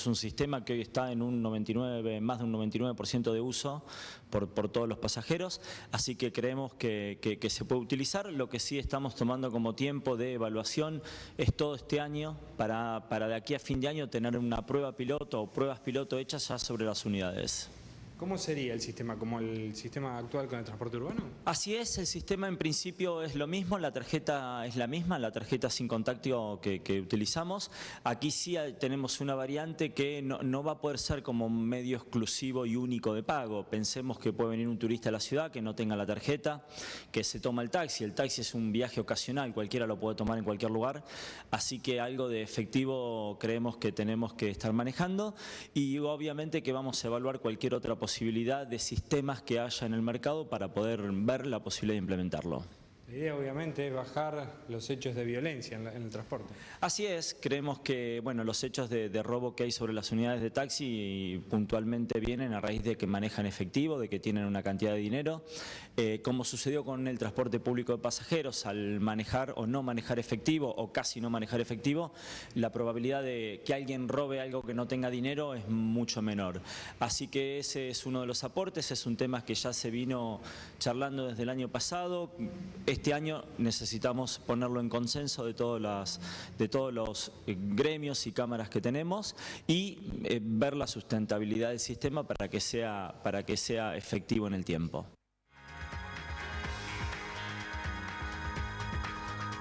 Es un sistema que hoy está en un 99, más de un 99% de uso por, todos los pasajeros, así que creemos que, se puede utilizar. Lo que sí estamos tomando como tiempo de evaluación es todo este año para de aquí a fin de año tener una prueba piloto o pruebas piloto hechas ya sobre las unidades. ¿Cómo sería el sistema? ¿Como el sistema actual con el transporte urbano? Así es, el sistema en principio es lo mismo, la tarjeta es la misma, la tarjeta sin contacto que, utilizamos. Aquí sí tenemos una variante que no, va a poder ser como medio exclusivo y único de pago. Pensemos que puede venir un turista a la ciudad que no tenga la tarjeta, que se toma el taxi. El taxi es un viaje ocasional, cualquiera lo puede tomar en cualquier lugar. Así que algo de efectivo creemos que tenemos que estar manejando y obviamente que vamos a evaluar cualquier otra posibilidad posibilidad de sistemas que haya en el mercado para poder ver la posibilidad de implementarlo. La idea obviamente es bajar los hechos de violencia en, el transporte. Así es, creemos que bueno, los hechos de, robo que hay sobre las unidades de taxi puntualmente vienen a raíz de que manejan efectivo, de que tienen una cantidad de dinero eh, como sucedió con el transporte público de pasajeros, al manejar o no manejar efectivo o casi no manejar efectivo, la probabilidad de que alguien robe algo que no tenga dinero es mucho menor. Así que ese es uno de los aportes, es un tema que ya se vino charlando desde el año pasado. Este año necesitamos ponerlo en consenso de, todos los eh, gremios y cámaras que tenemos y eh, ver la sustentabilidad del sistema para que sea, para que sea efectivo en el tiempo.